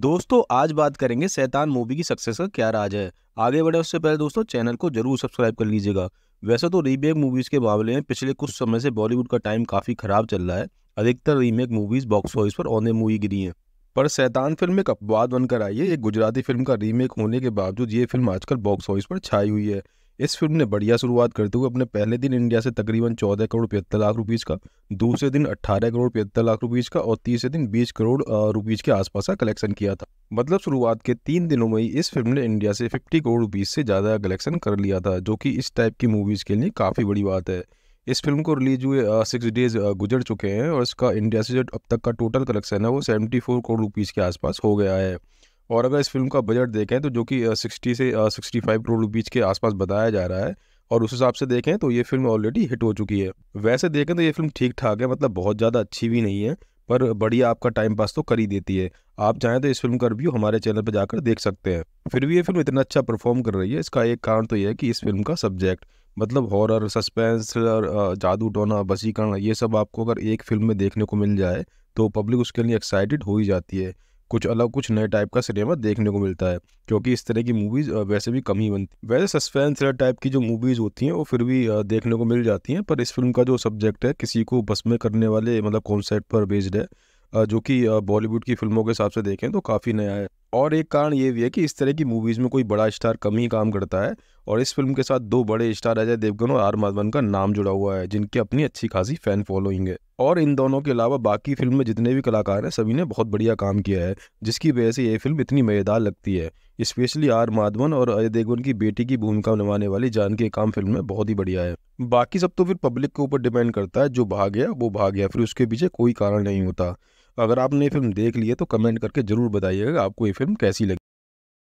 दोस्तों आज बात करेंगे सैतान मूवी की सक्सेस का क्या राज है आगे बढ़े उससे पहले दोस्तों चैनल को जरूर सब्सक्राइब कर लीजिएगा वैसे तो रीमेक मूवीज़ के मामले में पिछले कुछ समय से बॉलीवुड का टाइम काफ़ी ख़राब चल रहा है अधिकतर रीमेक मूवीज़ बॉक्स ऑफिस पर ऑन मूवी गिरी हैं पर सैतान फिल्म एक अपवाद बनकर आई है एक गुजराती फिल्म का रीमेक होने के बावजूद ये फिल्म आजकल बॉक्स ऑफिस पर छाई हुई है इस फिल्म ने बढ़िया शुरुआत करते हुए अपने पहले दिन इंडिया से तकरीबन चौदह करोड़ पिहत्तर लाख रुपीज़ का दूसरे दिन अट्ठारह करोड़ पिहत्तर लाख रुपीज़ का और तीसरे दिन बीस करोड़ रुपीज़ के आसपास का कलेक्शन किया था मतलब शुरुआत के तीन दिनों में ही इस फिल्म ने इंडिया से फिफ्टी करोड़ रुपीज़ से ज़्यादा कलेक्शन कर लिया था जो कि इस टाइप की मूवीज़ के लिए काफ़ी बड़ी बात है इस फिल्म को रिलीज हुए सिक्स डेज गुजर चुके हैं और इसका इंडिया से जो अब तक का टोटल कलेक्शन है वो सेवेंटी फोर करोड़ रुपीज़ के आसपास हो गया है और अगर इस फिल्म का बजट देखें तो जो कि सिक्सटी से सिक्सटी फाइव करोड़ रुपीज़ के आसपास बताया जा रहा है और उस हिसाब से देखें तो ये फिल्म ऑलरेडी हिट हो चुकी है वैसे देखें तो ये फिल्म ठीक ठाक है मतलब बहुत ज़्यादा अच्छी भी नहीं है पर बढ़िया आपका टाइम पास तो कर ही देती है आप चाहें तो इस फिल्म का रिव्यू हमारे चैनल पर जाकर देख सकते हैं फिर भी ये फिल्म इतना अच्छा परफॉर्म कर रही है इसका एक कारण तो यह है कि इस फिल्म का सब्जेक्ट मतलब हॉरर सस्पेंस थ्रिलर जादू टोना बसीकरण ये सब आपको अगर एक फिल्म में देखने को मिल जाए तो पब्लिक उसके लिए एक्साइटेड हो ही जाती है कुछ अलग कुछ नए टाइप का सिनेमा देखने को मिलता है क्योंकि इस तरह की मूवीज़ वैसे भी कम ही बनती वैसे सस्पेंस थ्रिलर टाइप की जो मूवीज़ होती हैं वो फिर भी देखने को मिल जाती हैं पर इस फिल्म का जो सब्जेक्ट है किसी को बस में करने वाले मतलब कॉन्सेप्ट पर बेस्ड है जो कि बॉलीवुड की फिल्मों के हिसाब से देखें तो काफ़ी नया है और एक कारण ये भी है कि इस तरह की मूवीज़ में कोई बड़ा स्टार कम ही काम करता है और इस फिल्म के साथ दो बड़े स्टार अजय देवगन और आर माधवन का नाम जुड़ा हुआ है जिनकी अपनी अच्छी खासी फ़ैन फॉलोइंग है और इन दोनों के अलावा बाकी फिल्म में जितने भी कलाकार हैं सभी ने बहुत बढ़िया काम किया है जिसकी वजह से ये फिल्म इतनी मज़ेदार लगती है स्पेशली आर माधवन और अजय देवगन की बेटी की भूमिका निभाने वाली जानकी काम फिल्म में बहुत ही बढ़िया है बाकी सब तो फिर पब्लिक के ऊपर डिपेंड करता है जो भाग गया वो भाग गया फिर उसके पीछे कोई कारण नहीं होता अगर आपने ये फिल्म देख ली है तो कमेंट करके ज़रूर बताइएगा आपको ये फिल्म कैसी लगी